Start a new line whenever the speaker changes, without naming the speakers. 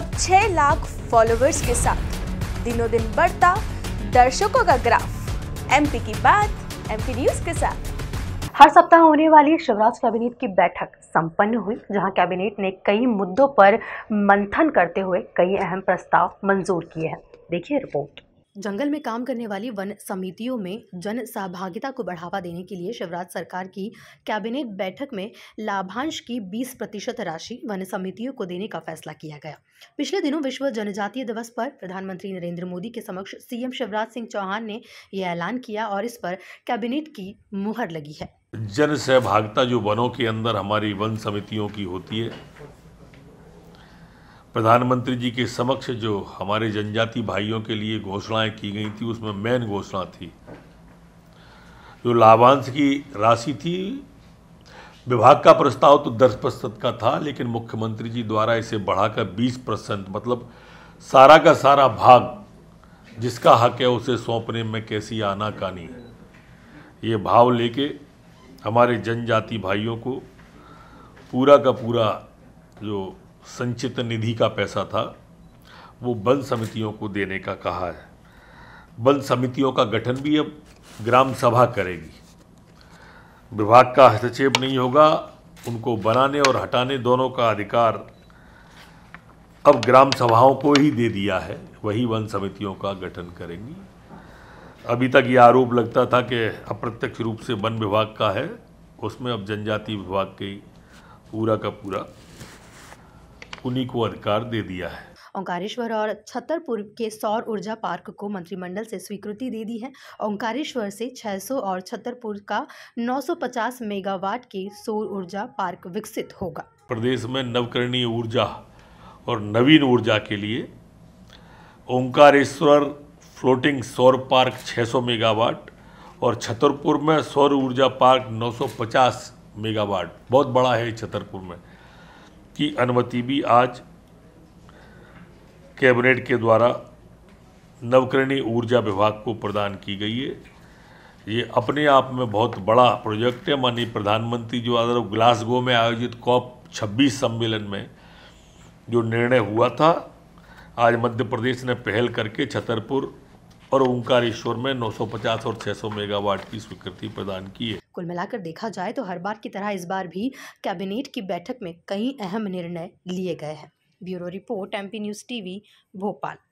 अब 6 लाख फॉलोअर्स के साथ दिनों दिन बढ़ता दर्शकों का ग्राफ एमपी की बात एमपी न्यूज के साथ हर सप्ताह होने वाली शिवराज कैबिनेट की बैठक संपन्न हुई जहां कैबिनेट ने कई मुद्दों पर मंथन करते हुए कई अहम प्रस्ताव मंजूर किए हैं देखिए रिपोर्ट जंगल में काम करने वाली वन समितियों में जन सहभागिता को बढ़ावा देने के लिए शिवराज सरकार की कैबिनेट बैठक में लाभांश की 20 प्रतिशत राशि वन समितियों को देने का फैसला किया गया पिछले दिनों विश्व जनजातीय दिवस पर प्रधानमंत्री नरेंद्र मोदी के समक्ष सीएम शिवराज सिंह चौहान ने यह ऐलान किया और इस पर कैबिनेट की मुहर लगी है
जन सहभागिता जो वनों के अंदर हमारी वन समितियों की होती है प्रधानमंत्री जी के समक्ष जो हमारे जनजाति भाइयों के लिए घोषणाएं की गई थी उसमें मेन घोषणा थी जो लाभांश की राशि थी विभाग का प्रस्ताव तो 10 प्रतिशत का था लेकिन मुख्यमंत्री जी द्वारा इसे बढ़ाकर 20 परसेंट मतलब सारा का सारा भाग जिसका हक है उसे सौंपने में कैसी आनाकानी ये भाव लेके हमारे जनजाति भाइयों को पूरा का पूरा जो संचित निधि का पैसा था वो बल समितियों को देने का कहा है बल समितियों का गठन भी अब ग्राम सभा करेगी विभाग का हस्तक्षेप नहीं होगा उनको बनाने और हटाने दोनों का अधिकार अब ग्राम सभाओं को ही दे दिया है वही वन समितियों का गठन करेंगी अभी तक ये आरोप लगता था कि अप्रत्यक्ष रूप से वन विभाग का है उसमें अब जनजाति विभाग के पूरा का पूरा उन्हीं को अधिकार दे दिया है
ओंकारेश्वर और छतरपुर के सौर ऊर्जा पार्क को मंत्रिमंडल से स्वीकृति दे दी है ओंकारेश्वर से 600 और छतरपुर का 950 मेगावाट के सौर ऊर्जा पार्क विकसित होगा
प्रदेश में नवकरणीय ऊर्जा और नवीन ऊर्जा के लिए ओंकारेश्वर फ्लोटिंग सौर पार्क 600 मेगावाट और छतरपुर में सौर ऊर्जा पार्क 950 मेगावाट बहुत बड़ा है छतरपुर में की अनुमति भी आज कैबिनेट के द्वारा नवकरणीय ऊर्जा विभाग को प्रदान की गई है ये अपने आप में बहुत बड़ा प्रोजेक्ट है माननीय प्रधानमंत्री जो आदर ग्लासगो में आयोजित कॉप 26 सम्मेलन में जो निर्णय हुआ था आज मध्य प्रदेश ने पहल करके छतरपुर और ओंकारेश्वर में 950 और 600 मेगावाट की स्वीकृति प्रदान की है
कुल मिलाकर देखा जाए तो हर बार की तरह इस बार भी कैबिनेट की बैठक में कई अहम निर्णय लिए गए हैं bureau report MP News TV Bhopal